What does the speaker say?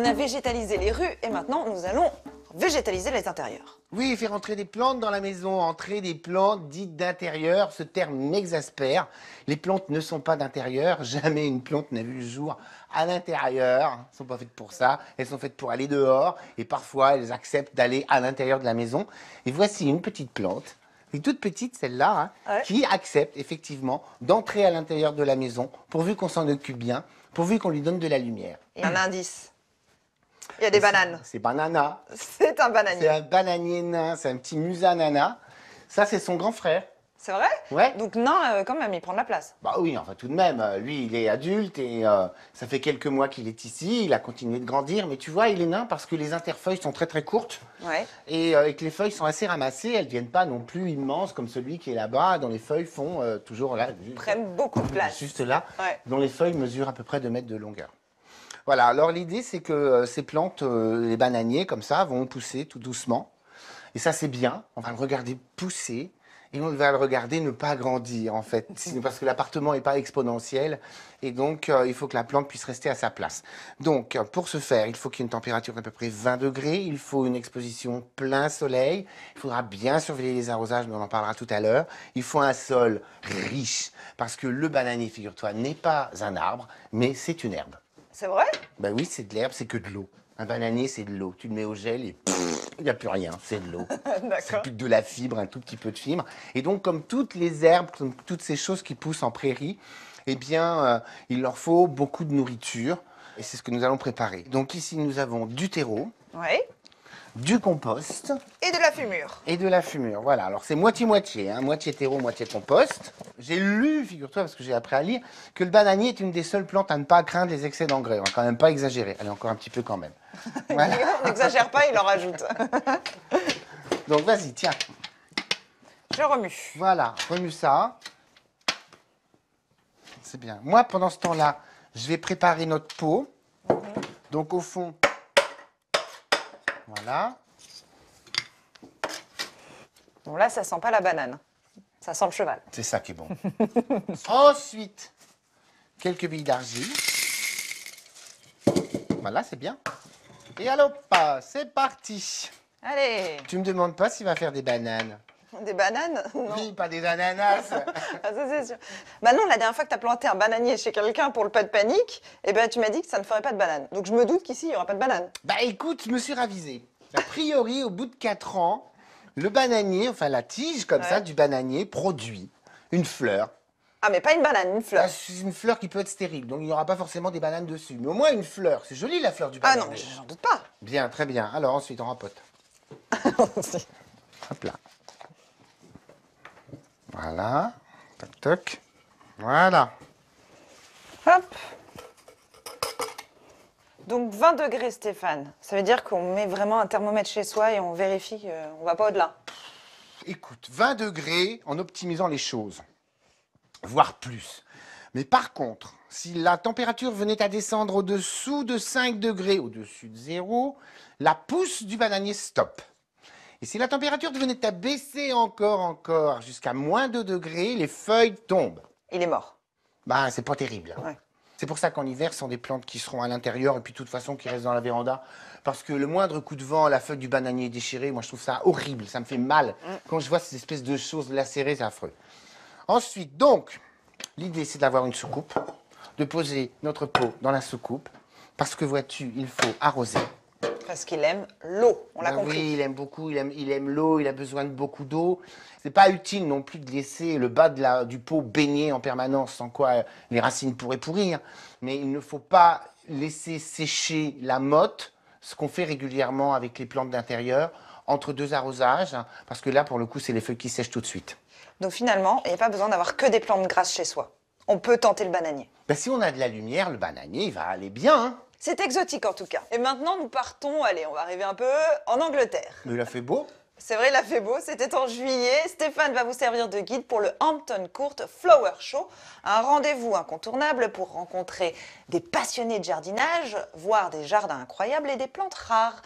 On a végétalisé les rues et maintenant nous allons végétaliser les intérieurs. Oui, faire entrer des plantes dans la maison, entrer des plantes dites d'intérieur, ce terme m'exaspère. Les plantes ne sont pas d'intérieur, jamais une plante n'a vu le jour à l'intérieur. Elles sont pas faites pour ça, elles sont faites pour aller dehors et parfois elles acceptent d'aller à l'intérieur de la maison. Et voici une petite plante une toute petite, celle-là, hein, qui accepte effectivement d'entrer à l'intérieur de la maison, pourvu qu'on s'en occupe bien, pourvu qu'on lui donne de la lumière. Et un indice. Il y a des bananes. C'est banana. C'est un bananier. C'est un bananier c'est un petit musanana. Ça, c'est son grand frère. C'est vrai Ouais. Donc nain, euh, quand même, il prend de la place. Bah oui, enfin tout de même, euh, lui, il est adulte et euh, ça fait quelques mois qu'il est ici, il a continué de grandir, mais tu vois, il est nain parce que les interfeuilles sont très très courtes ouais. et, que les feuilles sont assez ramassées, elles ne viennent pas non plus immenses comme celui qui est là-bas, dont les feuilles font toujours là... Prennent beaucoup de place. Juste là, dont les feuilles mesurent à peu près 2 mètres de longueur. Voilà, alors l'idée, c'est que euh, ces plantes, euh, les bananiers, comme ça, vont pousser tout doucement. Et ça, c'est bien. On va le regarder pousser et on va le regarder ne pas grandir en fait, parce que l'appartement n'est pas exponentiel et donc euh, il faut que la plante puisse rester à sa place. Donc pour ce faire, il faut qu'il y ait une température d'à peu près 20 degrés, il faut une exposition plein soleil, il faudra bien surveiller les arrosages, mais on en parlera tout à l'heure. Il faut un sol riche, parce que le bananier, figure-toi, n'est pas un arbre, mais c'est une herbe. C'est vrai Ben oui, c'est de l'herbe, c'est que de l'eau. Un bananier, c'est de l'eau. Tu le mets au gel et il n'y a plus rien, c'est de l'eau. c'est plus que de la fibre, un tout petit peu de fibre. Et donc, comme toutes les herbes, comme toutes ces choses qui poussent en prairie, eh bien, euh, il leur faut beaucoup de nourriture. Et c'est ce que nous allons préparer. Donc ici, nous avons du terreau. Ouais du compost. Et de la fumure. Et de la fumure, voilà. Alors c'est moitié-moitié, hein, moitié terreau, moitié compost. J'ai lu, figure-toi, parce que j'ai appris à lire, que le bananier est une des seules plantes à ne pas craindre les excès d'engrais. On va quand même pas exagérer. Allez, encore un petit peu quand même. On n'exagère pas, il en rajoute. Donc vas-y, tiens. Je remue. Voilà, remue ça. C'est bien. Moi, pendant ce temps-là, je vais préparer notre pot. Mhm. Donc au fond, voilà. Bon, là, ça sent pas la banane. Ça sent le cheval. C'est ça qui est bon. Ensuite, quelques billes d'argile. Voilà, c'est bien. Et pas c'est parti. Allez. Tu me demandes pas s'il va faire des bananes. Des bananes non. Oui, pas des ananas. ah, ça, c'est sûr. Bah la dernière fois que tu as planté un bananier chez quelqu'un pour le pas de panique, eh ben, tu m'as dit que ça ne ferait pas de banane. Donc je me doute qu'ici, il n'y aura pas de banane. Bah écoute, je me suis ravisé. A priori, au bout de 4 ans, le bananier, enfin la tige comme ça du bananier, produit une fleur. Ah, mais pas une banane, une fleur. Bah, c'est une fleur qui peut être stérile, donc il n'y aura pas forcément des bananes dessus. Mais au moins une fleur. C'est joli la fleur du bananier. Ah non, j'en doute pas. Bien, très bien. Alors ensuite, on rapote. Hop là. Voilà. Toc, toc. Voilà. Hop. Donc 20 degrés, Stéphane. Ça veut dire qu'on met vraiment un thermomètre chez soi et on vérifie qu'on euh, ne va pas au-delà. Écoute, 20 degrés en optimisant les choses, voire plus. Mais par contre, si la température venait à descendre au-dessous de 5 degrés, au-dessus de zéro, la pousse du bananier stop. Et si la température devenait à baisser encore, encore, jusqu'à moins 2 degrés, les feuilles tombent. Il est mort. Bah, c'est pas terrible. Hein. C'est pour ça qu'en hiver, ce sont des plantes qui seront à l'intérieur et puis de toute façon qui restent dans la véranda. Parce que le moindre coup de vent, la feuille du bananier est déchirée. Moi, je trouve ça horrible. Ça me fait mal. Mm. Quand je vois ces espèces de choses lacérées, c'est affreux. Ensuite, donc, l'idée, c'est d'avoir une soucoupe, de poser notre pot dans la soucoupe. Parce que vois-tu, il faut arroser parce qu'il aime l'eau, on l'a ben compris. Oui, il aime beaucoup, il aime, il aime l'eau, il a besoin de beaucoup d'eau. C'est pas utile non plus de laisser le bas du pot baigner en permanence, sans quoi euh, les racines pourraient pourrir. Mais il ne faut pas laisser sécher la motte, ce qu'on fait régulièrement avec les plantes d'intérieur, entre deux arrosages, hein, parce que là, pour le coup, c'est les feuilles qui sèchent tout de suite. Donc finalement, il n'y a pas besoin d'avoir que des plantes grasses chez soi. On peut tenter le bananier. Ben, si on a de la lumière, le bananier, il va aller bien. Hein. C'est exotique en tout cas. Et maintenant, nous partons, allez, on va arriver un peu en Angleterre. Mais il a fait beau c'est vrai, il a fait beau, c'était en juillet. Stéphane va vous servir de guide pour le Hampton Court Flower Show, un rendez-vous incontournable pour rencontrer des passionnés de jardinage, voir des jardins incroyables et des plantes rares.